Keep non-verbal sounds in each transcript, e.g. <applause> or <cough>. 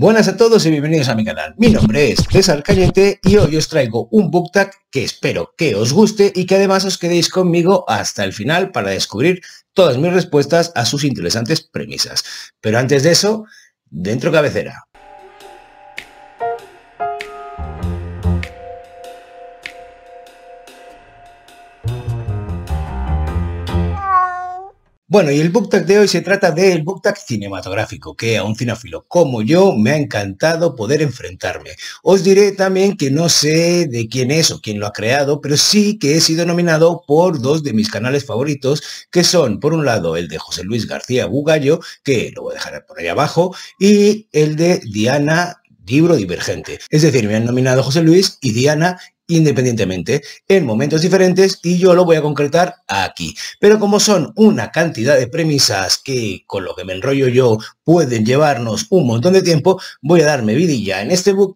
Buenas a todos y bienvenidos a mi canal. Mi nombre es César Cañete y hoy os traigo un BookTag que espero que os guste y que además os quedéis conmigo hasta el final para descubrir todas mis respuestas a sus interesantes premisas. Pero antes de eso, dentro cabecera. Bueno, y el booktag de hoy se trata del booktag cinematográfico, que a un cinófilo como yo me ha encantado poder enfrentarme. Os diré también que no sé de quién es o quién lo ha creado, pero sí que he sido nominado por dos de mis canales favoritos, que son, por un lado, el de José Luis García Bugallo, que lo voy a dejar por ahí abajo, y el de Diana libro divergente. Es decir, me han nominado José Luis y Diana independientemente en momentos diferentes y yo lo voy a concretar aquí. Pero como son una cantidad de premisas que con lo que me enrollo yo pueden llevarnos un montón de tiempo, voy a darme vidilla en este book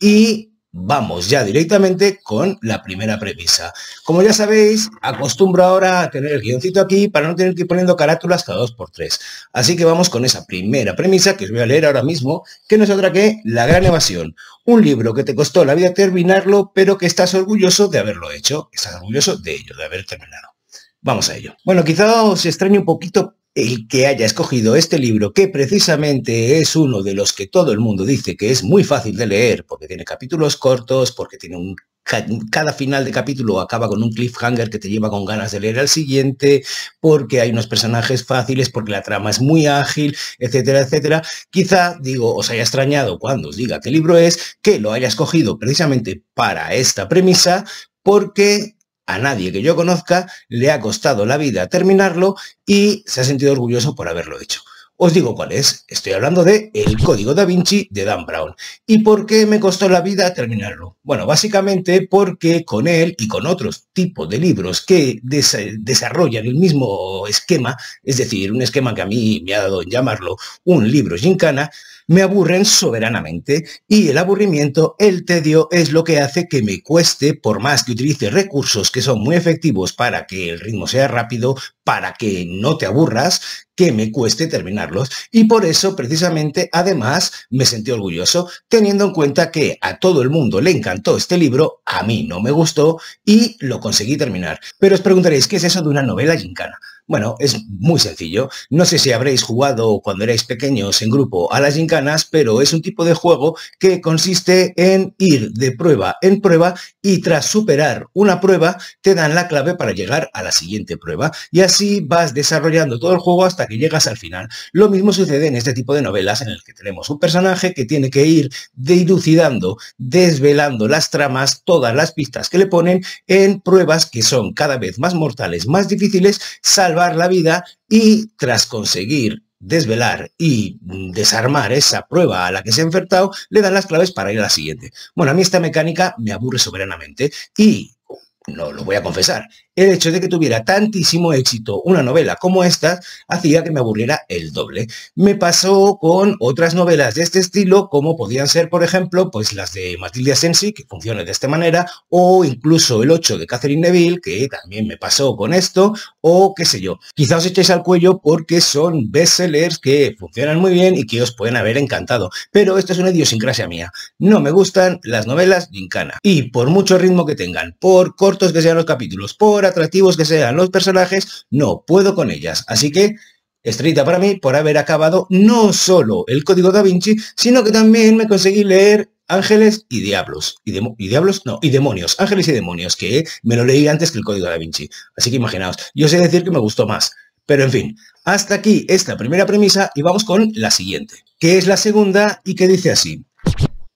y vamos ya directamente con la primera premisa. Como ya sabéis, acostumbro ahora a tener el guioncito aquí para no tener que ir poniendo carátulas cada dos por tres. Así que vamos con esa primera premisa que os voy a leer ahora mismo, que no es otra que La Gran Evasión. Un libro que te costó la vida terminarlo, pero que estás orgulloso de haberlo hecho. Estás orgulloso de ello, de haber terminado. Vamos a ello. Bueno, quizá os extrañe un poquito el que haya escogido este libro, que precisamente es uno de los que todo el mundo dice que es muy fácil de leer, porque tiene capítulos cortos, porque tiene un cada final de capítulo acaba con un cliffhanger que te lleva con ganas de leer al siguiente, porque hay unos personajes fáciles, porque la trama es muy ágil, etcétera, etcétera. Quizá, digo, os haya extrañado cuando os diga qué libro es, que lo haya escogido precisamente para esta premisa, porque a nadie que yo conozca le ha costado la vida terminarlo y se ha sentido orgulloso por haberlo hecho. Os digo cuál es, estoy hablando de El Código da Vinci de Dan Brown. ¿Y por qué me costó la vida terminarlo? Bueno, básicamente porque con él y con otros tipos de libros que desarrollan el mismo esquema, es decir, un esquema que a mí me ha dado en llamarlo un libro gincana, me aburren soberanamente y el aburrimiento, el tedio, es lo que hace que me cueste, por más que utilice recursos que son muy efectivos para que el ritmo sea rápido, para que no te aburras, que me cueste terminarlos. Y por eso, precisamente, además, me sentí orgulloso, teniendo en cuenta que a todo el mundo le encantó este libro, a mí no me gustó y lo conseguí terminar. Pero os preguntaréis, ¿qué es eso de una novela gincana? Bueno, es muy sencillo. No sé si habréis jugado cuando erais pequeños en grupo a las gincanas, pero es un tipo de juego que consiste en ir de prueba en prueba y tras superar una prueba te dan la clave para llegar a la siguiente prueba y así vas desarrollando todo el juego hasta que llegas al final. Lo mismo sucede en este tipo de novelas en el que tenemos un personaje que tiene que ir dilucidando, desvelando las tramas, todas las pistas que le ponen en pruebas que son cada vez más mortales, más difíciles, salvo la vida y tras conseguir desvelar y mm, desarmar esa prueba a la que se ha enfrentado, le dan las claves para ir a la siguiente. Bueno, a mí esta mecánica me aburre soberanamente y no lo voy a confesar el hecho de que tuviera tantísimo éxito una novela como esta hacía que me aburriera el doble. Me pasó con otras novelas de este estilo, como podían ser, por ejemplo, pues las de Matilde Sensi, que funciona de esta manera, o incluso El 8 de Catherine Neville, que también me pasó con esto, o qué sé yo. Quizá os echéis al cuello porque son bestsellers que funcionan muy bien y que os pueden haber encantado, pero esto es una idiosincrasia mía. No me gustan las novelas Incana Y por mucho ritmo que tengan, por cortos que sean los capítulos, por atractivos que sean los personajes, no puedo con ellas. Así que estrellita para mí por haber acabado no solo el código da Vinci, sino que también me conseguí leer Ángeles y Diablos. Y, Diablos, no, y Demonios. Ángeles y Demonios, que me lo leí antes que el código da Vinci. Así que imaginaos, yo sé decir que me gustó más. Pero en fin, hasta aquí esta primera premisa y vamos con la siguiente, que es la segunda y que dice así.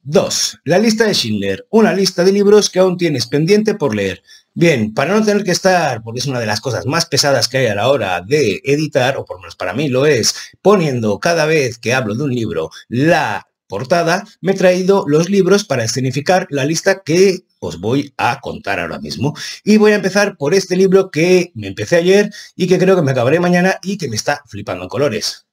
2. La lista de Schindler, una lista de libros que aún tienes pendiente por leer. Bien, para no tener que estar, porque es una de las cosas más pesadas que hay a la hora de editar, o por lo menos para mí lo es, poniendo cada vez que hablo de un libro la portada, me he traído los libros para escenificar la lista que os voy a contar ahora mismo. Y voy a empezar por este libro que me empecé ayer y que creo que me acabaré mañana y que me está flipando en colores,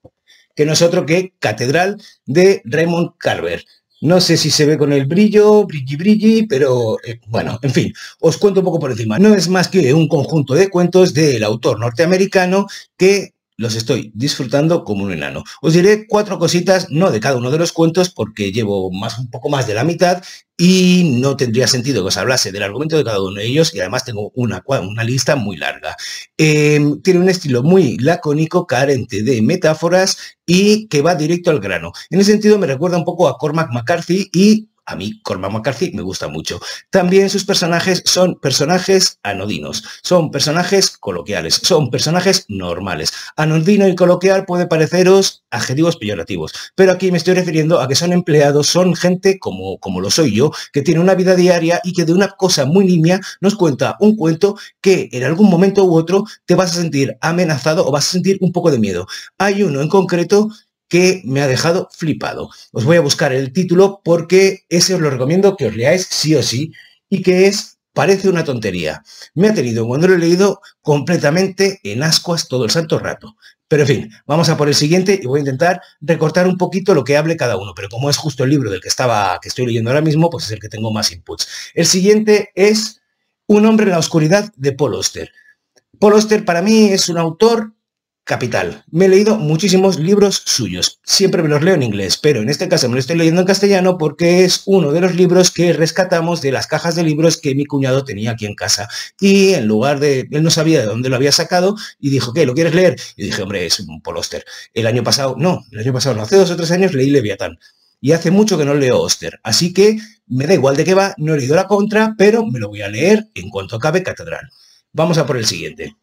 que no es otro que Catedral de Raymond Carver. No sé si se ve con el brillo, brilli brilli, pero eh, bueno, en fin, os cuento un poco por encima. No es más que un conjunto de cuentos del autor norteamericano que los estoy disfrutando como un enano. Os diré cuatro cositas, no de cada uno de los cuentos, porque llevo más, un poco más de la mitad y no tendría sentido que os hablase del argumento de cada uno de ellos y además tengo una, una lista muy larga. Em, tiene un estilo muy lacónico, carente de metáforas y que va directo al grano. En ese sentido me recuerda un poco a Cormac McCarthy y a mí Cormac McCarthy me gusta mucho. También sus personajes son personajes anodinos, son personajes coloquiales, son personajes normales. Anodino y coloquial puede pareceros adjetivos peyorativos, pero aquí me estoy refiriendo a que son empleados, son gente como, como lo soy yo, que tiene una vida diaria y que de una cosa muy nimia nos cuenta un cuento que en algún momento u otro te vas a sentir amenazado o vas a sentir un poco de miedo. Hay uno en concreto que me ha dejado flipado. Os voy a buscar el título porque ese os lo recomiendo que os leáis sí o sí y que es Parece una tontería. Me ha tenido, cuando lo he leído, completamente en ascuas todo el santo rato. Pero en fin, vamos a por el siguiente y voy a intentar recortar un poquito lo que hable cada uno. Pero como es justo el libro del que estaba, que estoy leyendo ahora mismo, pues es el que tengo más inputs. El siguiente es Un hombre en la oscuridad de Paul Oster. Paul Oster para mí es un autor Capital. Me he leído muchísimos libros suyos. Siempre me los leo en inglés, pero en este caso me lo estoy leyendo en castellano porque es uno de los libros que rescatamos de las cajas de libros que mi cuñado tenía aquí en casa. Y en lugar de, él no sabía de dónde lo había sacado y dijo, ¿qué? ¿Lo quieres leer? Y dije, hombre, es un polóster. El año pasado, no, el año pasado, no, hace dos o tres años leí Leviatán. Y hace mucho que no leo Oster. Así que me da igual de qué va, no he leído la contra, pero me lo voy a leer en cuanto acabe Catedral. Vamos a por el siguiente,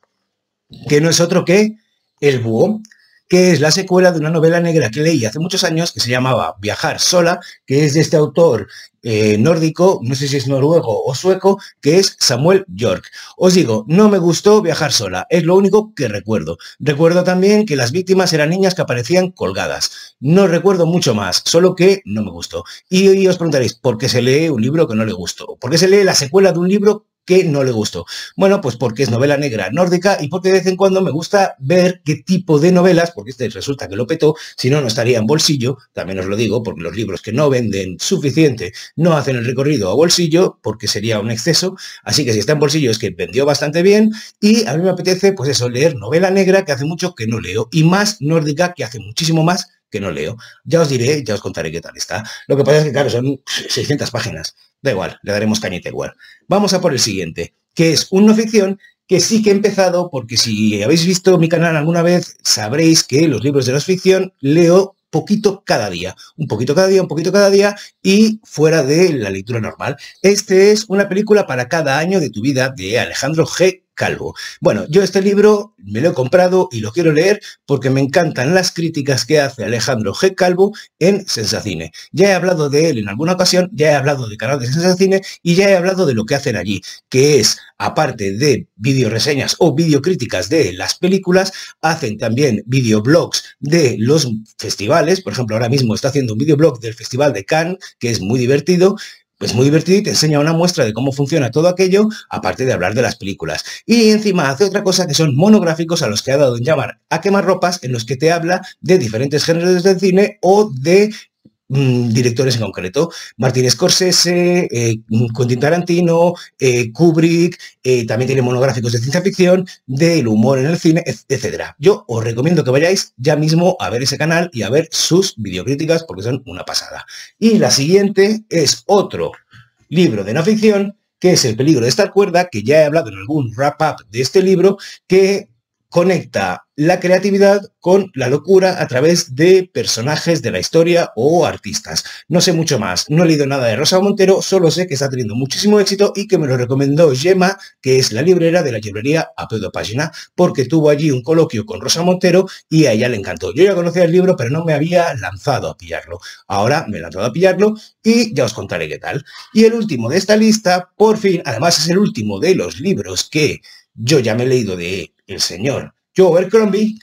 que no es otro que el Búho, que es la secuela de una novela negra que leí hace muchos años que se llamaba Viajar sola, que es de este autor eh, nórdico, no sé si es noruego o sueco, que es Samuel York. Os digo, no me gustó viajar sola, es lo único que recuerdo. Recuerdo también que las víctimas eran niñas que aparecían colgadas. No recuerdo mucho más, solo que no me gustó. Y, hoy os preguntaréis, ¿por qué se lee un libro que no le gustó? ¿Por qué se lee la secuela de un libro que no le gustó? Bueno, pues porque es novela negra nórdica y porque de vez en cuando me gusta ver qué tipo de novelas, porque este resulta que lo petó, si no, no estaría en bolsillo, también os lo digo, porque los libros que no venden suficiente no hacen el recorrido a bolsillo, porque sería un exceso, así que si está en bolsillo es que vendió bastante bien y a mí me apetece, pues eso, leer novela negra que hace mucho que no leo y más nórdica que hace muchísimo más que no leo. Ya os diré, ya os contaré qué tal está. Lo que pasa es que, claro, son 600 páginas. Da igual, le daremos cañita igual. Vamos a por el siguiente, que es un no ficción que sí que he empezado, porque si habéis visto mi canal alguna vez, sabréis que los libros de no ficción leo poquito cada día, un poquito cada día, un poquito cada día y fuera de la lectura normal. Este es una película para cada año de tu vida de Alejandro G calvo. Bueno, yo este libro me lo he comprado y lo quiero leer porque me encantan las críticas que hace Alejandro G. Calvo en Sensacine. Ya he hablado de él en alguna ocasión, ya he hablado de canal de Sensacine y ya he hablado de lo que hacen allí, que es, aparte de videoreseñas o videocríticas de las películas, hacen también videoblogs de los festivales. Por ejemplo, ahora mismo está haciendo un videoblog del Festival de Cannes, que es muy divertido pues muy divertido y te enseña una muestra de cómo funciona todo aquello, aparte de hablar de las películas. Y encima hace otra cosa que son monográficos a los que ha dado en llamar a quemar ropas, en los que te habla de diferentes géneros del cine o de Mm, directores en concreto. Martin Scorsese, eh, Quentin Tarantino, eh, Kubrick, eh, también tiene monográficos de ciencia ficción, del humor en el cine, etc. Yo os recomiendo que vayáis ya mismo a ver ese canal y a ver sus videocríticas porque son una pasada. Y la siguiente es otro libro de no ficción que es El peligro de estar cuerda, que ya he hablado en algún wrap-up de este libro, que conecta la creatividad con la locura a través de personajes de la historia o artistas. No sé mucho más, no he leído nada de Rosa Montero, solo sé que está teniendo muchísimo éxito y que me lo recomendó Gemma, que es la librera de la librería a Página, porque tuvo allí un coloquio con Rosa Montero y a ella le encantó. Yo ya conocía el libro, pero no me había lanzado a pillarlo. Ahora me he lanzado a pillarlo y ya os contaré qué tal. Y el último de esta lista, por fin, además es el último de los libros que yo ya me he leído de el señor Joe Crombie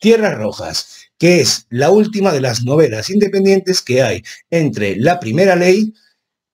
Tierras Rojas, que es la última de las novelas independientes que hay entre la primera ley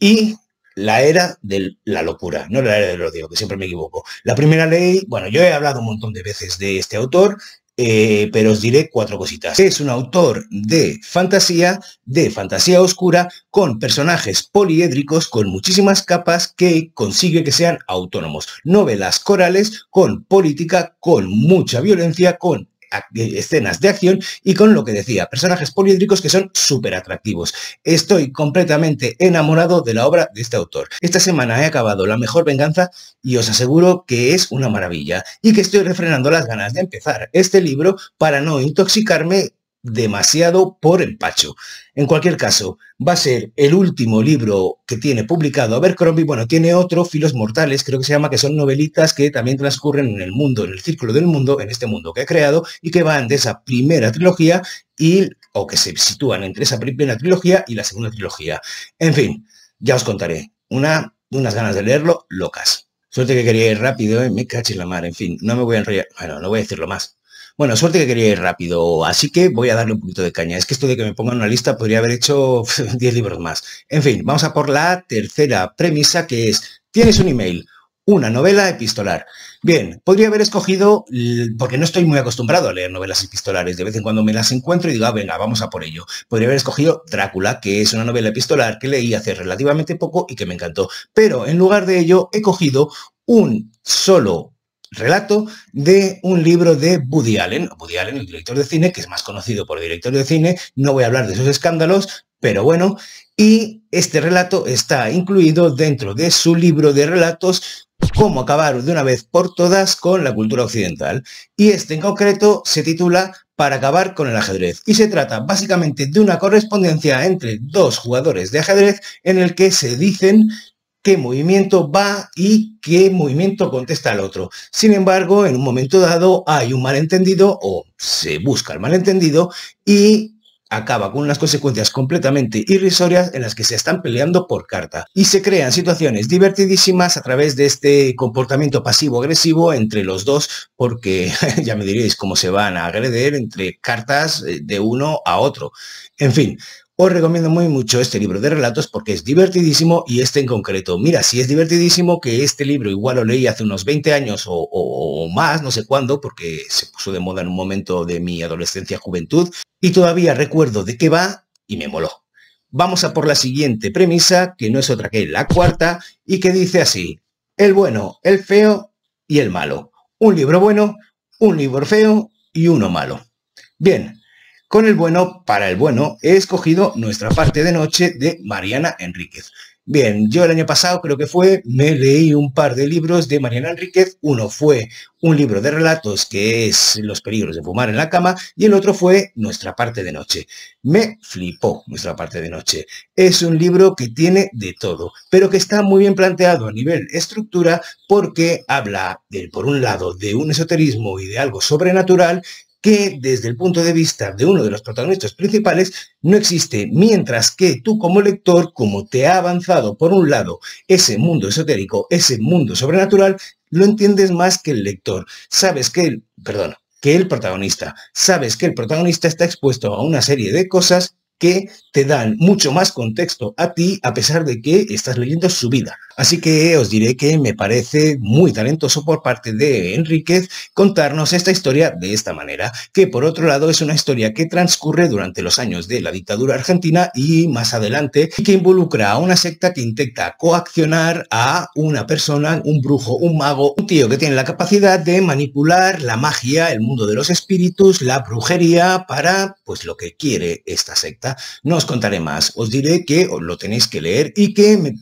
y la era de la locura, no la era del odio, que siempre me equivoco. La primera ley, bueno, yo he hablado un montón de veces de este autor, eh, pero os diré cuatro cositas. Es un autor de fantasía, de fantasía oscura, con personajes poliédricos, con muchísimas capas que consigue que sean autónomos. Novelas corales con política, con mucha violencia, con eh, escenas de acción y con lo que decía, personajes poliédricos que son súper atractivos. Estoy completamente enamorado de la obra de este autor. Esta semana he acabado La Mejor Venganza y os aseguro que es una maravilla y que estoy refrenando las ganas de empezar este libro para no intoxicarme demasiado por empacho. En cualquier caso, va a ser el último libro que tiene publicado Abercrombie. Bueno, tiene otro, Filos Mortales, creo que se llama, que son novelitas que también transcurren en el mundo, en el círculo del mundo, en este mundo que ha creado, y que van de esa primera trilogía y, o que se sitúan entre esa primera trilogía y la segunda trilogía. En fin, ya os contaré. Una, unas ganas de leerlo locas. Suerte que quería ir rápido, eh, me caché la mar, en fin, no me voy a enrollar, bueno, no voy a decirlo más. Bueno, suerte que quería ir rápido, así que voy a darle un poquito de caña. Es que esto de que me pongan una lista podría haber hecho 10 <laughs> libros más. En fin, vamos a por la tercera premisa que es, tienes un email, una novela epistolar. Bien, podría haber escogido, porque no estoy muy acostumbrado a leer novelas epistolares, de vez en cuando me las encuentro y digo, ah, venga, vamos a por ello. Podría haber escogido Drácula, que es una novela epistolar que leí hace relativamente poco y que me encantó. Pero en lugar de ello, he cogido un solo relato de un libro de Woody Allen, Woody Allen, el director de cine, que es más conocido por el director de cine, no voy a hablar de sus escándalos, pero bueno, y este relato está incluido dentro de su libro de relatos Cómo acabar de una vez por todas con la cultura occidental. Y este en concreto se titula Para acabar con el ajedrez. Y se trata básicamente de una correspondencia entre dos jugadores de ajedrez en el que se dicen qué movimiento va y qué movimiento contesta al otro. Sin embargo, en un momento dado hay un malentendido o se busca el malentendido y acaba con unas consecuencias completamente irrisorias en las que se están peleando por carta. Y se crean situaciones divertidísimas a través de este comportamiento pasivo-agresivo entre los dos, porque <laughs> ya me diréis cómo se van a agreder entre cartas eh, de uno a otro. En fin, os recomiendo muy mucho este libro de relatos porque es divertidísimo y este en concreto. Mira, si es divertidísimo que este libro igual lo leí hace unos 20 años o, más, no sé cuándo, porque se puso de moda en un momento de mi adolescencia, juventud, y todavía recuerdo de qué va y me moló. Vamos a por la siguiente premisa, que no es otra que la cuarta, y que dice así, el bueno, el feo y el malo. Un libro bueno, un libro feo y uno malo. Bien, con el bueno, para el bueno, he escogido nuestra parte de noche de Mariana Enríquez. Bien, yo el año pasado creo que fue, me leí un par de libros de Mariana Enríquez. Uno fue un libro de relatos que es Los peligros de fumar en la cama y el otro fue Nuestra parte de noche. Me flipó Nuestra parte de noche. Es un libro que tiene de todo, pero que está muy bien planteado a nivel estructura porque habla, por un lado, de un esoterismo y de algo sobrenatural que desde el punto de vista de uno de los protagonistas principales no existe, mientras que tú como lector, como te ha avanzado por un lado ese mundo esotérico, ese mundo sobrenatural, lo entiendes más que el lector. Sabes que el, que el protagonista, sabes que el protagonista está expuesto a una serie de cosas que te dan mucho más contexto a ti a pesar de que estás leyendo su vida. Así que os diré que me parece muy talentoso por parte de Enríquez contarnos esta historia de esta manera, que por otro lado es una historia que transcurre durante los años de la dictadura argentina y más adelante, que involucra a una secta que intenta coaccionar a una persona, un brujo, un mago, un tío que tiene la capacidad de manipular la magia, el mundo de los espíritus, la brujería para pues lo que quiere esta secta. No os contaré más, os diré que lo tenéis que leer y que me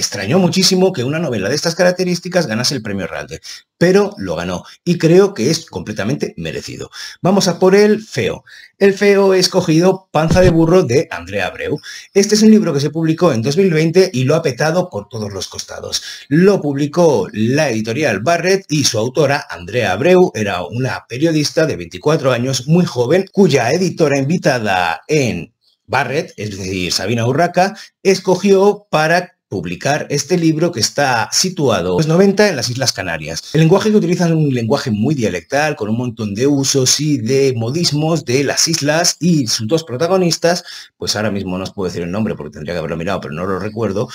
extrañó mucho que una novela de estas características ganase el premio Ralde, pero lo ganó y creo que es completamente merecido. Vamos a por el feo. El feo he escogido Panza de burro de Andrea Abreu. Este es un libro que se publicó en 2020 y lo ha petado por todos los costados. Lo publicó la editorial Barrett y su autora Andrea Abreu era una periodista de 24 años muy joven cuya editora invitada en Barrett, es decir, Sabina Urraca, escogió para publicar este libro que está situado pues, en 90 en las Islas Canarias. El lenguaje que utilizan es un lenguaje muy dialectal, con un montón de usos y de modismos de las islas y sus dos protagonistas, pues ahora mismo no os puedo decir el nombre porque tendría que haberlo mirado, pero no lo recuerdo,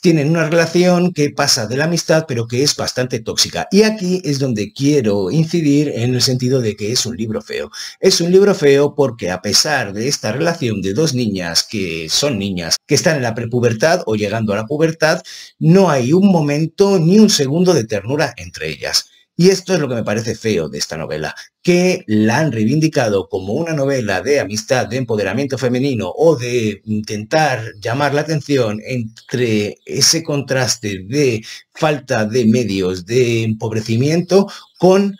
tienen una relación que pasa de la amistad, pero que es bastante tóxica. Y aquí es donde quiero incidir en el sentido de que es un libro feo. Es un libro feo porque a pesar de esta relación de dos niñas que son niñas, que están en la prepubertad o llegando a la pubertad, no hay un momento ni un segundo de ternura entre ellas. Y esto es lo que me parece feo de esta novela, que la han reivindicado como una novela de amistad, de empoderamiento femenino o de intentar llamar la atención entre ese contraste de falta de medios, de empobrecimiento con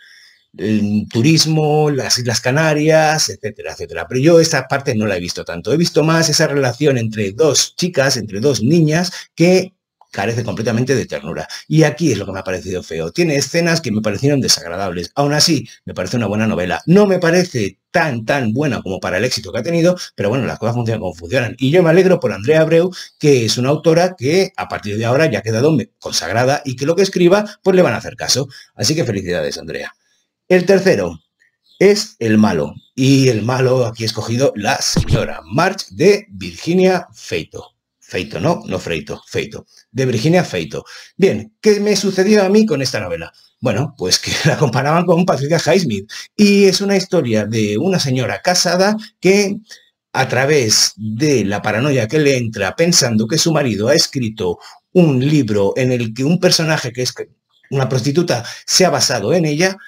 el turismo, las Islas Canarias, etcétera, etcétera. Pero yo esta parte no la he visto tanto. He visto más esa relación entre dos chicas, entre dos niñas, que carece completamente de ternura. Y aquí es lo que me ha parecido feo. Tiene escenas que me parecieron desagradables. Aún así, me parece una buena novela. No me parece tan, tan buena como para el éxito que ha tenido, pero bueno, las cosas funcionan como funcionan. Y yo me alegro por Andrea Abreu, que es una autora que a partir de ahora ya ha quedado consagrada y que lo que escriba, pues le van a hacer caso. Así que felicidades, Andrea. El tercero es el malo. Y el malo aquí escogido la señora March de Virginia Feito. Feito, no, no Freito, Feito. De Virginia Feito. Bien, ¿qué me sucedió a mí con esta novela? Bueno, pues que <laughs> la comparaban con Patricia Highsmith. Y es una historia de una señora casada que a través de la paranoia que le entra pensando que su marido ha escrito un libro en el que un personaje que es una prostituta se ha basado en ella,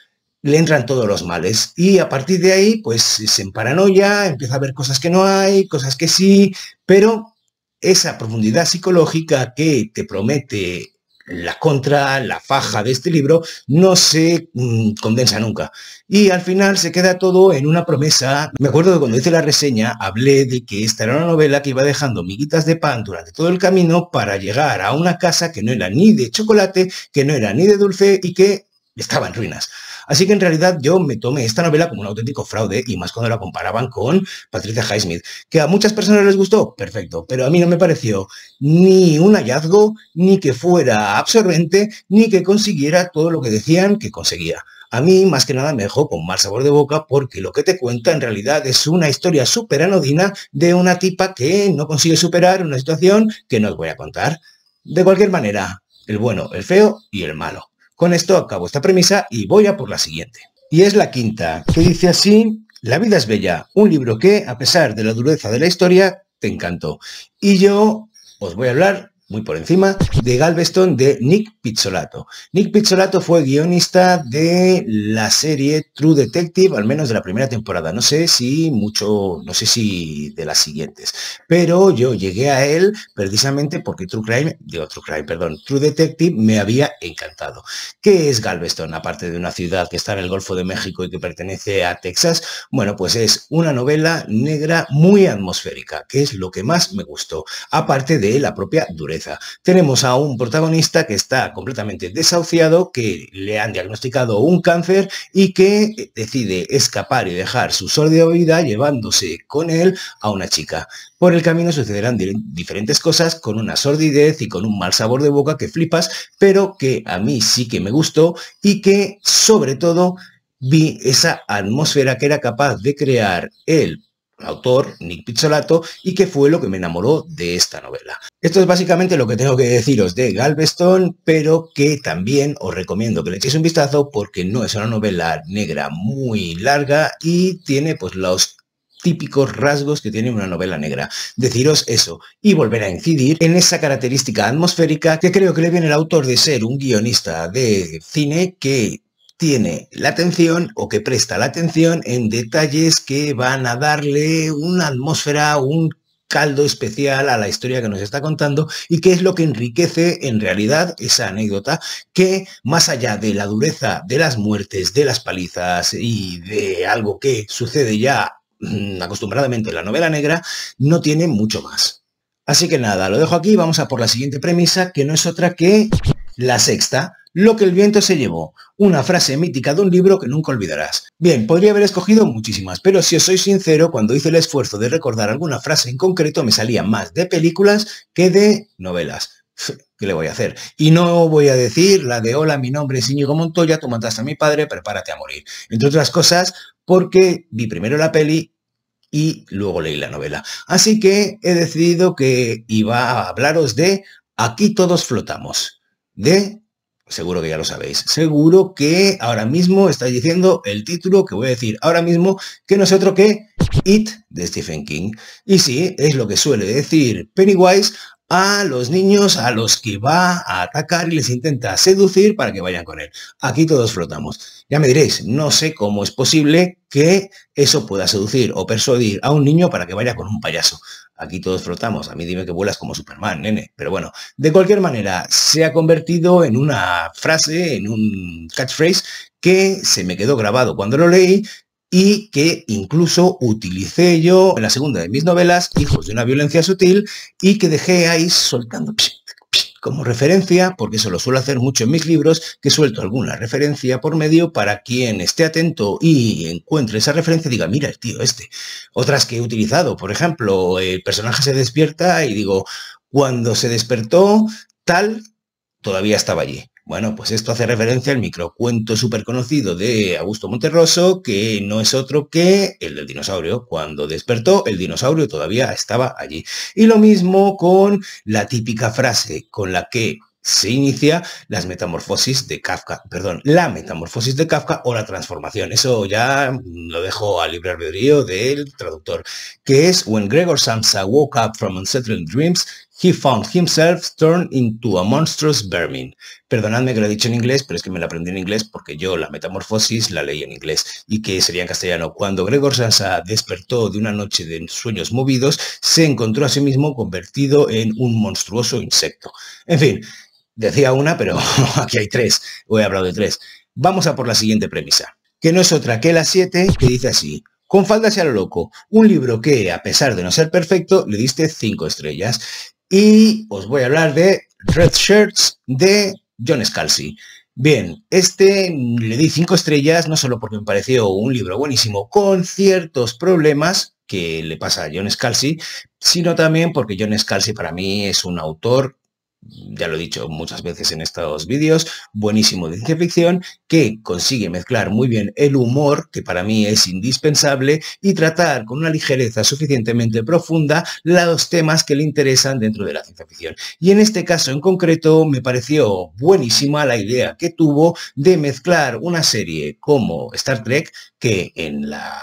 le entran todos los males. Y a partir de ahí, pues se emparanoia, empieza a ver cosas que no hay, cosas que sí, pero esa profundidad psicológica que te promete la contra, la faja de este libro, no se mm, condensa nunca. Y al final se queda todo en una promesa. Me acuerdo que cuando hice la reseña hablé de que esta era una novela que iba dejando miguitas de pan durante todo el camino para llegar a una casa que no era ni de chocolate, que no era ni de dulce y que estaba en ruinas. Así que en realidad yo me tomé esta novela como un auténtico fraude y más cuando la comparaban con Patricia Highsmith, que a muchas personas les gustó, perfecto, pero a mí no me pareció ni un hallazgo, ni que fuera absorbente, ni que consiguiera todo lo que decían que conseguía. A mí, más que nada, me dejó con mal sabor de boca porque lo que te cuenta en realidad es una historia súper anodina de una tipa que no consigue superar una situación que no os voy a contar. De cualquier manera, el bueno, el feo y el malo. Con esto acabo esta premisa y voy a por la siguiente. Y es la quinta, que dice así, La vida es bella, un libro que, a pesar de la dureza de la historia, te encantó. Y yo os voy a hablar muy por encima de Galveston de Nick Pizzolato. Nick Pizzolato fue guionista de la serie True Detective, al menos de la primera temporada. No sé si mucho, no sé si de las siguientes, pero yo llegué a él precisamente porque True Crime, digo True Crime, perdón, True Detective me había encantado. ¿Qué es Galveston? Aparte de una ciudad que está en el Golfo de México y que pertenece a Texas, bueno, pues es una novela negra muy atmosférica, que es lo que más me gustó, aparte de la propia dureza tenemos a un protagonista que está completamente desahuciado, que le han diagnosticado un cáncer y que decide escapar y dejar su sordida vida llevándose con él a una chica. Por el camino sucederán diferentes cosas con una sordidez y con un mal sabor de boca que flipas, pero que a mí sí que me gustó y que sobre todo vi esa atmósfera que era capaz de crear él autor, Nick Pizzolato, y que fue lo que me enamoró de esta novela. Esto es básicamente lo que tengo que deciros de Galveston, pero que también os recomiendo que le echéis un vistazo porque no es una novela negra muy larga y tiene pues los típicos rasgos que tiene una novela negra. Deciros eso y volver a incidir en esa característica atmosférica que creo que le viene el autor de ser un guionista de cine que tiene la atención o que presta la atención en detalles que van a darle una atmósfera, un caldo especial a la historia que nos está contando y que es lo que enriquece en realidad esa anécdota que más allá de la dureza de las muertes, de las palizas y de algo que sucede ya mm, acostumbradamente en la novela negra, no tiene mucho más. Así que nada, lo dejo aquí, vamos a por la siguiente premisa, que no es otra que la sexta, Lo que el viento se llevó, una frase mítica de un libro que nunca olvidarás. Bien, podría haber escogido muchísimas, pero si os soy sincero, cuando hice el esfuerzo de recordar alguna frase en concreto me salía más de películas que de novelas. ¿Qué le voy a hacer? Y no voy a decir la de hola, mi nombre es Íñigo Montoya, tú mataste a mi padre, prepárate a morir. Entre otras cosas, porque vi primero la peli y luego leí la novela. Así que he decidido que iba a hablaros de Aquí todos flotamos de, seguro que ya lo sabéis, seguro que ahora mismo estáis diciendo el título que voy a decir ahora mismo, que no es otro que It de Stephen King. Y sí, es lo que suele decir Pennywise a los niños a los que va a atacar y les intenta seducir para que vayan con él. Aquí todos flotamos. Ya me diréis, no sé cómo es posible que eso pueda seducir o persuadir a un niño para que vaya con un payaso. Aquí todos flotamos. A mí dime que vuelas como Superman, nene. Pero bueno, de cualquier manera, se ha convertido en una frase, en un catchphrase que se me quedó grabado cuando lo leí y que incluso utilicé yo en la segunda de mis novelas, Hijos de una violencia sutil, y que dejé ahí soltando como referencia, porque eso lo suelo hacer mucho en mis libros, que suelto alguna referencia por medio para quien esté atento y encuentre esa referencia diga, mira, el tío este. Otras que he utilizado, por ejemplo, el personaje se despierta y digo, cuando se despertó, tal todavía estaba allí. Bueno, pues esto hace referencia al microcuento súper conocido de Augusto Monterroso, que no es otro que el del dinosaurio. Cuando despertó, el dinosaurio todavía estaba allí. Y lo mismo con la típica frase con la que se inicia las metamorfosis de Kafka, perdón, la metamorfosis de Kafka o la transformación. Eso ya lo dejo al libre albedrío del traductor, que es When Gregor Samsa woke up from unsettling dreams, He found himself turned into a monstrous vermin. Perdonadme que lo he dicho en inglés, pero es que me lo aprendí en inglés porque yo la metamorfosis la leí en inglés y que sería en castellano. Cuando Gregor Sansa despertó de una noche de sueños movidos, se encontró a sí mismo convertido en un monstruoso insecto. En fin, decía una, pero <laughs> aquí hay tres, Hoy he hablado de tres. Vamos a por la siguiente premisa, que no es otra que la 7, que dice así. Con faldas a lo loco, un libro que, a pesar de no ser perfecto, le diste cinco estrellas y os voy a hablar de Red Shirts de John Scalzi. Bien, este mm, le di cinco estrellas, no solo porque me pareció un libro buenísimo, con ciertos problemas que le pasa a John Scalzi, sino también porque John Scalzi para mí es un autor ya lo he dicho muchas veces en estos vídeos, buenísimo de ciencia ficción, que consigue mezclar muy bien el humor, que para mí es indispensable, y tratar con una ligereza suficientemente profunda los temas que le interesan dentro de la ciencia ficción. Y en este caso en concreto me pareció buenísima la idea que tuvo de mezclar una serie como Star Trek, que en la,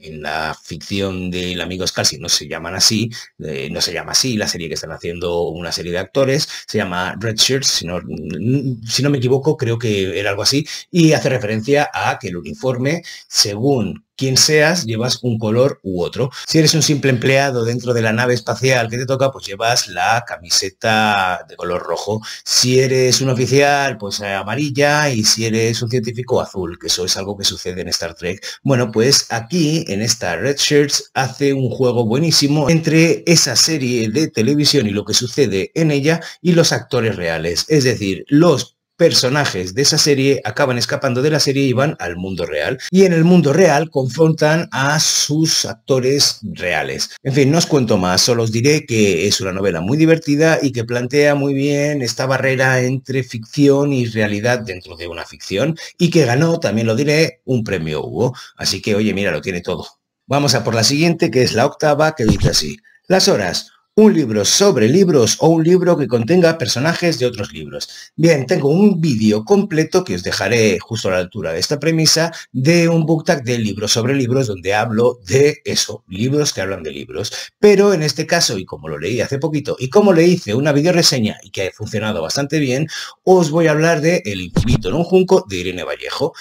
en la ficción del amigo Scalsi no se llaman así, eh, no se llama así la serie que están haciendo una serie de actores, se llama Red Shirts, si no, si no me equivoco, creo que era algo así, y hace referencia a que el uniforme, según quien seas, llevas un color u otro. Si eres un simple empleado dentro de la nave espacial que te toca, pues llevas la camiseta de color rojo. Si eres un oficial, pues eh, amarilla. Y si eres un científico, azul, que eso es algo que sucede en Star Trek. Bueno, pues aquí, en esta Red Shirts, hace un juego buenísimo entre esa serie de televisión y lo que sucede en ella y los actores reales. Es decir, los personajes de esa serie acaban escapando de la serie y van al mundo real. Y en el mundo real confrontan a sus actores reales. En fin, no os cuento más, solo os diré que es una novela muy divertida y que plantea muy bien esta barrera entre ficción y realidad dentro de una ficción y que ganó, también lo diré, un premio Hugo. Así que, oye, mira, lo tiene todo. Vamos a por la siguiente, que es la octava, que dice así. Las horas un libro sobre libros o un libro que contenga personajes de otros libros. Bien, tengo un vídeo completo que os dejaré justo a la altura de esta premisa de un booktag de libros sobre libros donde hablo de eso, libros que hablan de libros. Pero en este caso, y como lo leí hace poquito y como le hice una video reseña y que ha funcionado bastante bien, os voy a hablar de El infinito en un junco de Irene Vallejo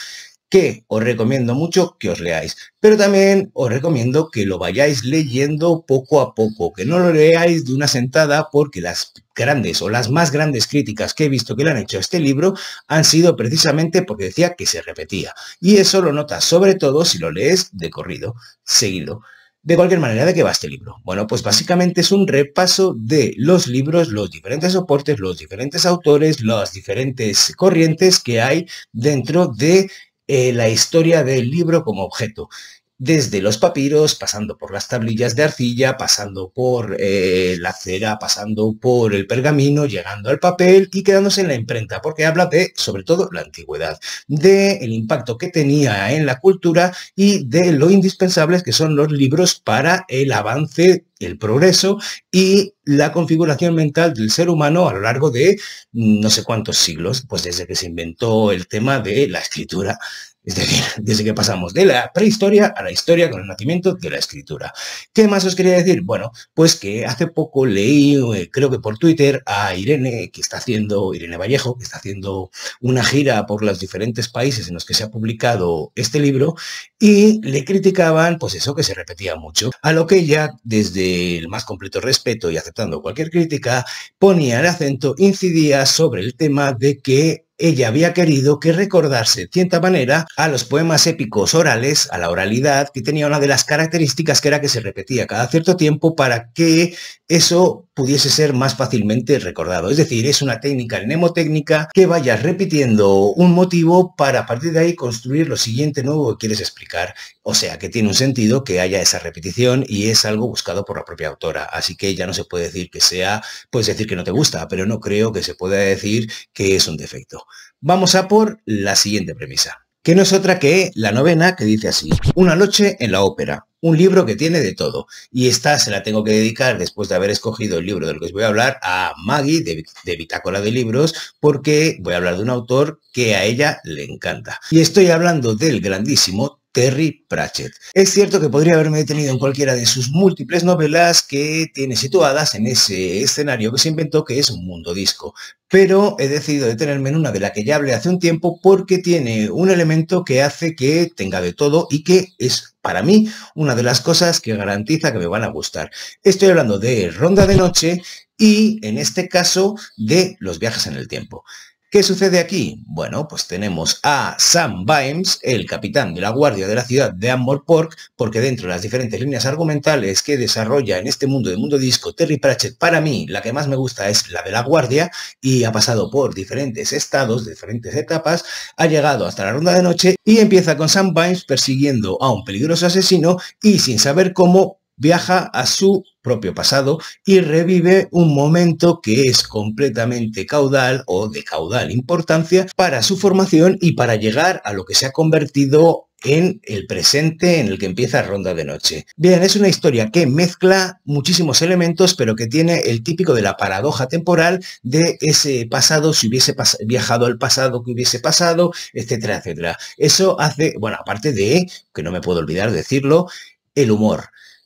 que os recomiendo mucho que os leáis, pero también os recomiendo que lo vayáis leyendo poco a poco, que no lo leáis de una sentada porque las grandes o las más grandes críticas que he visto que le han hecho a este libro han sido precisamente porque decía que se repetía. Y eso lo notas sobre todo si lo lees de corrido, seguido. De cualquier manera, ¿de qué va este libro? Bueno, pues básicamente es un repaso de los libros, los diferentes soportes, los diferentes autores, las diferentes corrientes que hay dentro de eh, la historia del libro como objeto desde los papiros, pasando por las tablillas de arcilla, pasando por eh, la cera, pasando por el pergamino, llegando al papel y quedándose en la imprenta, porque habla de, sobre todo, la antigüedad, del el impacto que tenía en la cultura y de lo indispensables que son los libros para el avance el progreso y la configuración mental del ser humano a lo largo de mm, no sé cuántos siglos, pues desde que se inventó el tema de la escritura es decir, desde que pasamos de la prehistoria a la historia con el nacimiento de la escritura. ¿Qué más os quería decir? Bueno, pues que hace poco leí, eh, creo que por Twitter, a Irene, que está haciendo, Irene Vallejo, que está haciendo una gira por los diferentes países en los que se ha publicado este libro, y le criticaban, pues eso, que se repetía mucho. A lo que ella, desde el más completo respeto y aceptando cualquier crítica, ponía el acento, incidía sobre el tema de que ella había querido que recordarse de cierta manera a los poemas épicos orales, a la oralidad, que tenía una de las características que era que se repetía cada cierto tiempo para que eso pudiese ser más fácilmente recordado. Es decir, es una técnica mnemotécnica que vayas repitiendo un motivo para a partir de ahí construir lo siguiente nuevo que quieres explicar. O sea, que tiene un sentido que haya esa repetición y es algo buscado por la propia autora. Así que ya no se puede decir que sea, puedes decir que no te gusta, pero no creo que se pueda decir que es un defecto. Vamos a por la siguiente premisa, que no es otra que la novena que dice así, una noche en la ópera un libro que tiene de todo. Y esta se la tengo que dedicar, después de haber escogido el libro del que os voy a hablar, a Maggie de, bitacola Bitácora de Libros, porque voy a hablar de un autor que a ella le encanta. Y estoy hablando del grandísimo Terry Pratchett. Es cierto que podría haberme detenido en cualquiera de sus múltiples novelas que tiene situadas en ese escenario que se inventó que es un mundo disco, pero he decidido detenerme en una de la que ya hablé hace un tiempo porque tiene un elemento que hace que tenga de todo y que es para mí una de las cosas que garantiza que me van a gustar. Estoy hablando de Ronda de Noche y en este caso de los viajes en el tiempo. ¿Qué sucede aquí? Bueno, pues tenemos a Sam Vimes, el capitán de la guardia de la ciudad de Pork, porque dentro de las diferentes líneas argumentales que desarrolla en este mundo de mundo disco Terry Pratchett, para mí la que más me gusta es la de la guardia y ha pasado por diferentes estados, diferentes etapas, ha llegado hasta la ronda de noche y empieza con Sam Vimes persiguiendo a un peligroso asesino y sin saber cómo viaja a su propio pasado y revive un momento que es completamente caudal o de caudal importancia para su formación y para llegar a lo que se ha convertido en el presente en el que empieza Ronda de Noche. Bien, es una historia que mezcla muchísimos elementos, pero que tiene el típico de la paradoja temporal de ese pasado, si hubiese viajado al pasado, que hubiese pasado, etcétera, etcétera. Eso hace, bueno, aparte de, que no me puedo olvidar decirlo, el humor.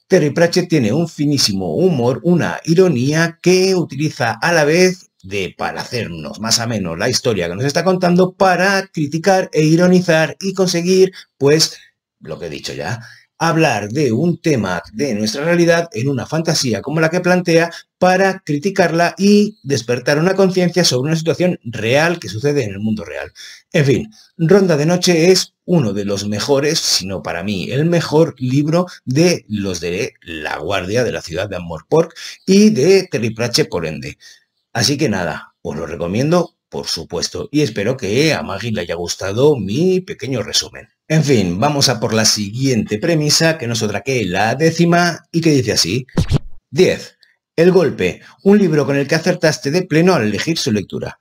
Terry Pratchett tiene un finísimo humor, una ironía que utiliza a la vez de para hacernos más o menos la historia que nos está contando para criticar e ironizar y conseguir pues lo que he dicho ya, hablar de un tema de nuestra realidad en una fantasía como la que plantea para criticarla y despertar una conciencia sobre una situación real que sucede en el mundo real. En fin, Ronda de Noche es uno de los mejores, si no para mí el mejor libro de los de La Guardia de la ciudad de Pork y de Terry Pratchett por ende. Así que nada, os lo recomiendo por supuesto, y espero que a Maggie le haya gustado mi pequeño resumen. En fin, vamos a por la siguiente premisa, que no es otra que la décima, y que dice así. 10. El golpe, un libro con el que acertaste de pleno al elegir su lectura.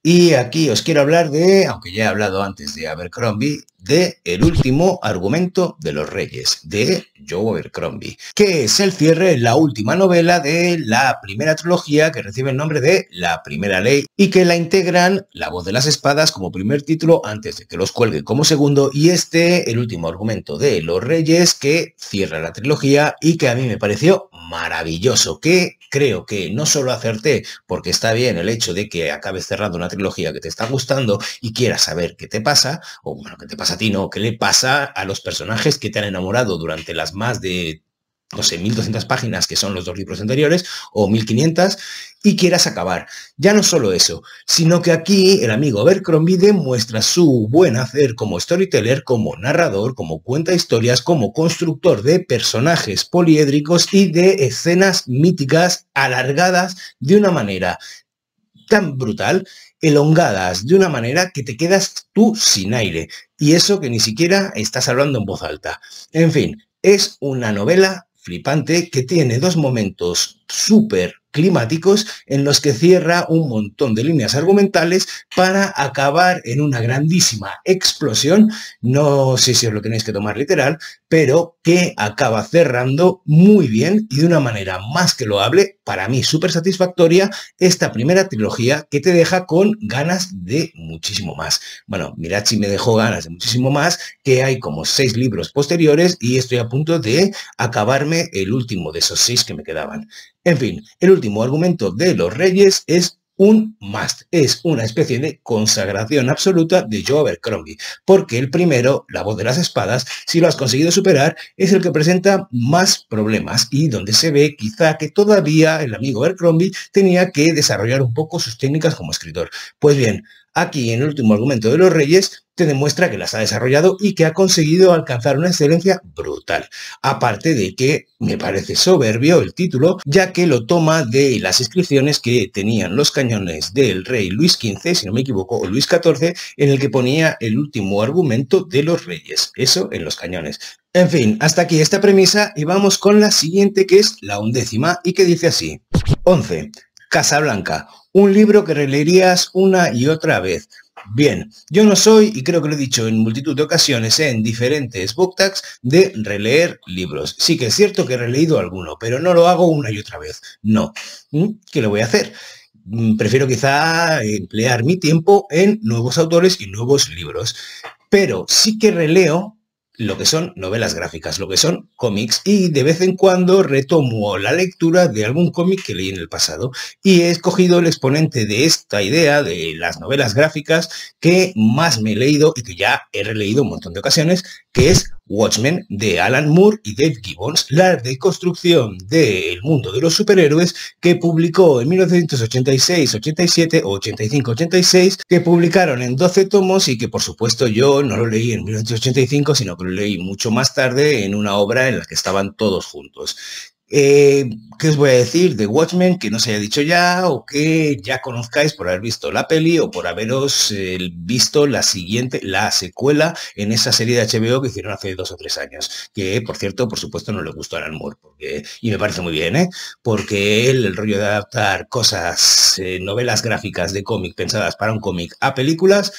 Y aquí os quiero hablar de, aunque ya he hablado antes de Abercrombie, de El último argumento de los reyes, de Joe Crombie, que es el cierre, la última novela de la primera trilogía que recibe el nombre de La Primera Ley y que la integran La Voz de las Espadas como primer título antes de que los cuelgue como segundo y este, El último argumento de los reyes, que cierra la trilogía y que a mí me pareció maravilloso, que creo que no solo acerté, porque está bien el hecho de que acabes cerrando una trilogía que te está gustando y quieras saber qué te pasa, o bueno, qué te pasa a ti? No, ¿qué le pasa a los personajes que te han enamorado durante las más de, no sé, 1200 páginas que son los dos libros anteriores o 1500 y quieras acabar? Ya no solo eso, sino que aquí el amigo Abercrombie demuestra su buen hacer como storyteller, como narrador, como cuenta historias, como constructor de personajes poliédricos y de escenas míticas alargadas de una manera tan brutal, elongadas de una manera que te quedas tú sin aire. Y eso que ni siquiera estás hablando en voz alta. En fin, es una novela flipante que tiene dos momentos súper climáticos en los que cierra un montón de líneas argumentales para acabar en una grandísima explosión, no sé si os lo tenéis que tomar literal, pero que acaba cerrando muy bien y de una manera más que loable, para mí súper satisfactoria, esta primera trilogía que te deja con ganas de muchísimo más. Bueno, mirad si me dejó ganas de muchísimo más, que hay como seis libros posteriores y estoy a punto de acabarme el último de esos seis que me quedaban. En fin, el último argumento de los reyes es un must, es una especie de consagración absoluta de Joe Abercrombie, porque el primero, la voz de las espadas, si lo has conseguido superar, es el que presenta más problemas y donde se ve quizá que todavía el amigo Abercrombie tenía que desarrollar un poco sus técnicas como escritor. Pues bien, Aquí, en el último argumento de los Reyes, te demuestra que las ha desarrollado y que ha conseguido alcanzar una excelencia brutal. Aparte de que me parece soberbio el título, ya que lo toma de las inscripciones que tenían los cañones del rey Luis XV, si no me equivoco, o Luis XIV, en el que ponía el último argumento de los reyes. Eso en los cañones. En fin, hasta aquí esta premisa y vamos con la siguiente que es la undécima y que dice así. 11. Casablanca, un libro que releerías una y otra vez. Bien, yo no soy, y creo que lo he dicho en multitud de ocasiones, en diferentes booktags, de releer libros. Sí que es cierto que he releído alguno, pero no lo hago una y otra vez. No. ¿Mm? ¿Qué le voy a hacer? Mm, prefiero quizá emplear mi tiempo en nuevos autores y nuevos libros. Pero sí que releo lo que son novelas gráficas, lo que son cómics y de vez en cuando retomo la lectura de algún cómic que leí en el pasado y he escogido el exponente de esta idea de las novelas gráficas que más me he leído y que ya he releído un montón de ocasiones, que es Watchmen de Alan Moore y Dave Gibbons, la deconstrucción del mundo de los superhéroes que publicó en 1986, 87 o 85, 86, que publicaron en 12 tomos y que por supuesto yo no lo leí en 1985, sino que lo leí mucho más tarde en una obra en la que estaban todos juntos. Eh, ¿Qué os voy a decir de Watchmen que no se haya dicho ya o que ya conozcáis por haber visto la peli o por haberos eh, visto la siguiente, la secuela en esa serie de HBO que hicieron hace dos o tres años? Que, por cierto, por supuesto no le gustó a Alan Moore y me parece muy bien, ¿eh? porque el rollo de adaptar cosas, eh, novelas gráficas de cómic pensadas para un cómic a películas,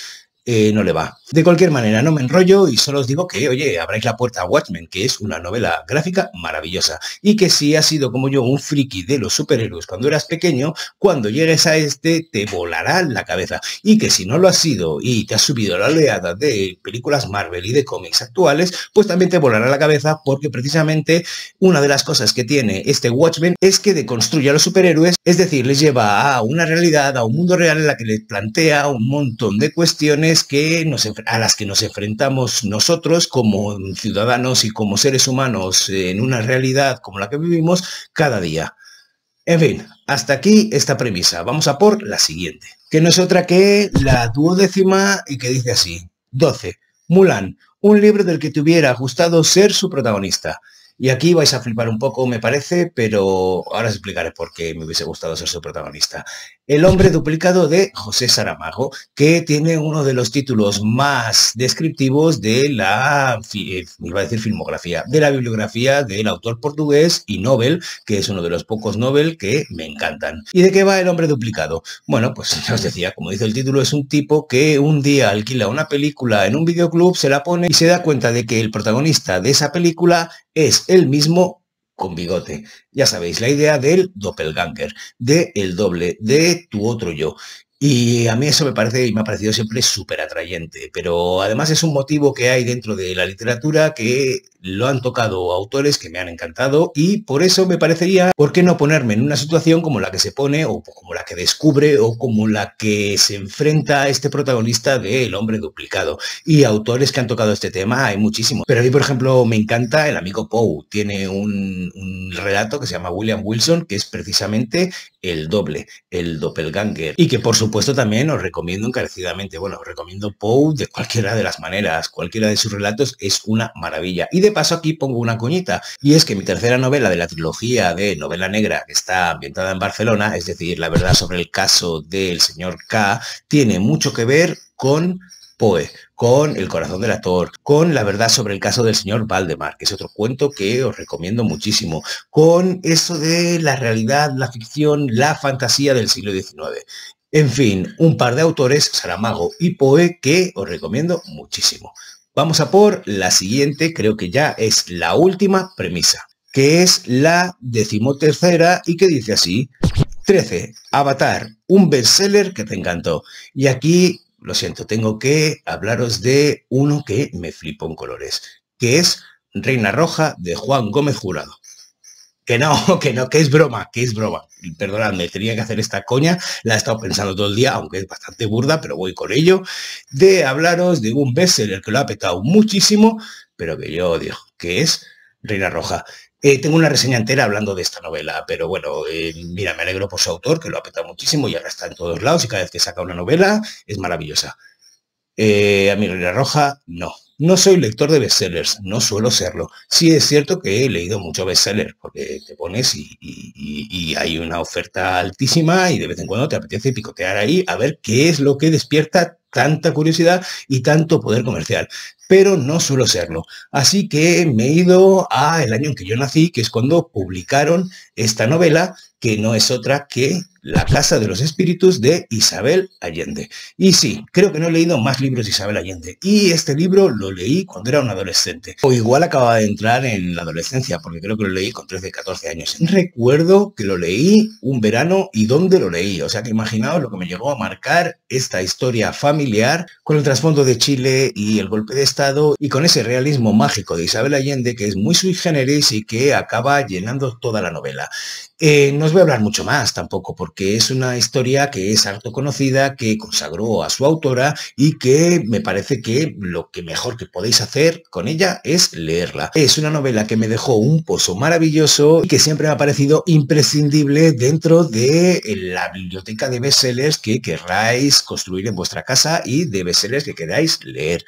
eh, no le va. De cualquier manera, no me enrollo y solo os digo que, oye, abráis la puerta a Watchmen, que es una novela gráfica maravillosa y que si has sido como yo un friki de los superhéroes cuando eras pequeño, cuando llegues a este te volará la cabeza y que si no lo has sido y te has subido la oleada de películas Marvel y de cómics actuales, pues también te volará la cabeza porque precisamente una de las cosas que tiene este Watchmen es que deconstruye a los superhéroes, es decir, les lleva a una realidad, a un mundo real en la que les plantea un montón de cuestiones que nos, a las que nos enfrentamos nosotros como ciudadanos y como seres humanos en una realidad como la que vivimos cada día. En fin, hasta aquí esta premisa. Vamos a por la siguiente, que no es otra que la duodécima y que dice así. 12. Mulan, un libro del que te hubiera gustado ser su protagonista. Y aquí vais a flipar un poco, me parece, pero ahora os explicaré por qué me hubiese gustado ser su protagonista. El hombre duplicado de José Saramago, que tiene uno de los títulos más descriptivos de la, eh, iba a decir filmografía, de la bibliografía del autor portugués y Nobel, que es uno de los pocos Nobel que me encantan. ¿Y de qué va el hombre duplicado? Bueno, pues ya os decía, como dice el título, es un tipo que un día alquila una película en un videoclub, se la pone y se da cuenta de que el protagonista de esa película es el mismo con bigote. Ya sabéis, la idea del doppelganger, de el doble, de tu otro yo. Y a mí eso me parece y me ha parecido siempre súper atrayente, pero además es un motivo que hay dentro de la literatura que lo han tocado autores que me han encantado y por eso me parecería, ¿por qué no ponerme en una situación como la que se pone o como la que descubre o como la que se enfrenta a este protagonista del hombre duplicado? Y autores que han tocado este tema hay muchísimos, pero a mí por ejemplo me encanta el amigo Poe, tiene un, un relato que se llama William Wilson, que es precisamente el doble, el doppelganger, y que por su supuesto, también os recomiendo encarecidamente, bueno, os recomiendo Poe de cualquiera de las maneras, cualquiera de sus relatos es una maravilla. Y de paso aquí pongo una coñita, y es que mi tercera novela de la trilogía de novela negra que está ambientada en Barcelona, es decir, la verdad sobre el caso del señor K, tiene mucho que ver con Poe, con El corazón del actor, con La verdad sobre el caso del señor Valdemar, que es otro cuento que os recomiendo muchísimo, con eso de la realidad, la ficción, la fantasía del siglo XIX. En fin, un par de autores, Saramago y Poe, que os recomiendo muchísimo. Vamos a por la siguiente, creo que ya es la última premisa, que es la decimotercera y que dice así. 13. Avatar, un bestseller que te encantó. Y aquí, lo siento, tengo que hablaros de uno que me flipó en colores, que es Reina Roja de Juan Gómez Jurado. Que no, <laughs> que no, que es broma, que es broma. Perdonadme, tenía que hacer esta coña, la he estado pensando todo el día, aunque es bastante burda, pero voy con ello, de hablaros de un bestseller que lo ha petado muchísimo, pero que yo odio, que es Reina Roja. Eh, tengo una reseña entera hablando de esta novela, pero bueno, eh, mira, me alegro por su autor, que lo ha petado muchísimo y ahora está en todos lados y cada vez que saca una novela es maravillosa. Eh, a mí Reina Roja, no, no soy lector de bestsellers, no suelo serlo. Sí es cierto que he leído mucho bestsellers, porque te pones y, hay una oferta altísima y de vez en cuando te apetece picotear ahí a ver qué es lo que despierta tanta curiosidad y tanto poder comercial. Pero no suelo serlo. Así que me he ido a el año en que yo nací, que es cuando publicaron esta novela que no es otra que La Casa de los Espíritus de Isabel Allende. Y sí, creo que no he leído más libros de Isabel Allende. Y este libro lo leí cuando era un adolescente. O igual acababa de entrar en la adolescencia, porque creo que lo leí con 13, 14 años. Recuerdo que lo leí un verano y dónde lo leí. O sea que imaginaos lo que me llegó a marcar esta historia familiar con el trasfondo de Chile y el golpe de Estado y con ese realismo mágico de Isabel Allende que es muy sui generis y que acaba llenando toda la novela. Eh, no os voy a hablar mucho más tampoco, porque es una historia que es harto conocida, que consagró a su autora y que me parece que lo que mejor que podéis hacer con ella es leerla. Es una novela que me dejó un pozo maravilloso y que siempre me ha parecido imprescindible dentro de la biblioteca de bestsellers que querráis construir en vuestra casa y de bestsellers que queráis leer.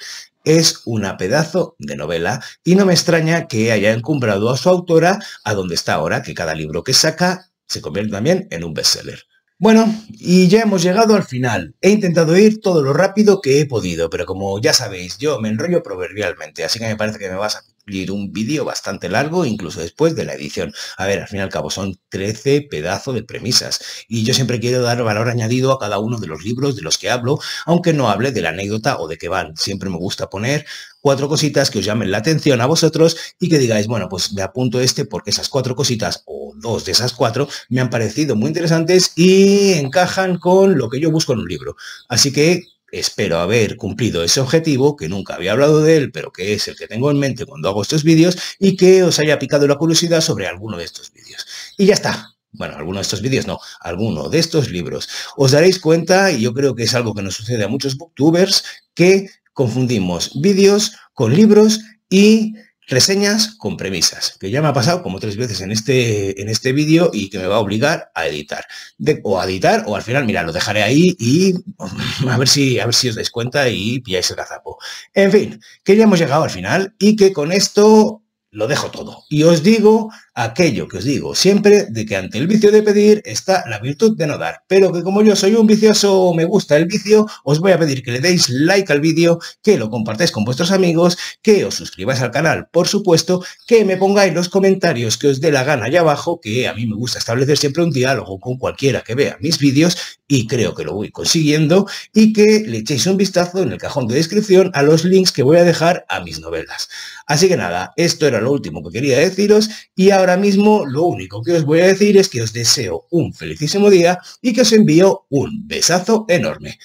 Es una pedazo de novela y no me extraña que haya encumbrado a su autora a donde está ahora, que cada libro que saca se convierte también en un bestseller. Bueno, y ya hemos llegado al final. He intentado ir todo lo rápido que he podido, pero como ya sabéis, yo me enrollo proverbialmente, así que me parece que me vas a un vídeo bastante largo, incluso después de la edición. A ver, al fin y al cabo son 13 pedazos de premisas y yo siempre quiero dar valor añadido a cada uno de los libros de los que hablo, aunque no hable de la anécdota o de qué van. Siempre me gusta poner cuatro cositas que os llamen la atención a vosotros y que digáis, bueno, pues me apunto este porque esas cuatro cositas o dos de esas cuatro me han parecido muy interesantes y encajan con lo que yo busco en un libro. Así que espero haber cumplido ese objetivo, que nunca había hablado de él, pero que es el que tengo en mente cuando hago estos vídeos y que os haya picado la curiosidad sobre alguno de estos vídeos. Y ya está. Bueno, alguno de estos vídeos no, alguno de estos libros. Os daréis cuenta, y yo creo que es algo que nos sucede a muchos booktubers, que confundimos vídeos con libros y Reseñas con premisas, que ya me ha pasado como tres veces en este, en este vídeo y que me va a obligar a editar. o a editar o al final, mira, lo dejaré ahí y mm, a ver si, a ver si os dais cuenta y pilláis el gazapo. En fin, que ya hemos llegado al final y que con esto lo dejo todo. Y os digo aquello que os digo siempre de que ante el vicio de pedir está la virtud de no dar, pero que como yo soy un vicioso me gusta el vicio, os voy a pedir que le deis like al vídeo, que lo compartáis con vuestros amigos, que os suscribáis al canal, por supuesto, que me pongáis los comentarios que os dé la gana allá abajo, que a mí me gusta establecer siempre un diálogo con cualquiera que vea mis vídeos y creo que lo voy consiguiendo y que le echéis un vistazo en el cajón de descripción a los links que voy a dejar a mis novelas. Así que nada, esto era lo último que quería deciros y ahora ahora mismo lo único que os voy a decir es que os deseo un felicísimo día y que os envío un besazo enorme.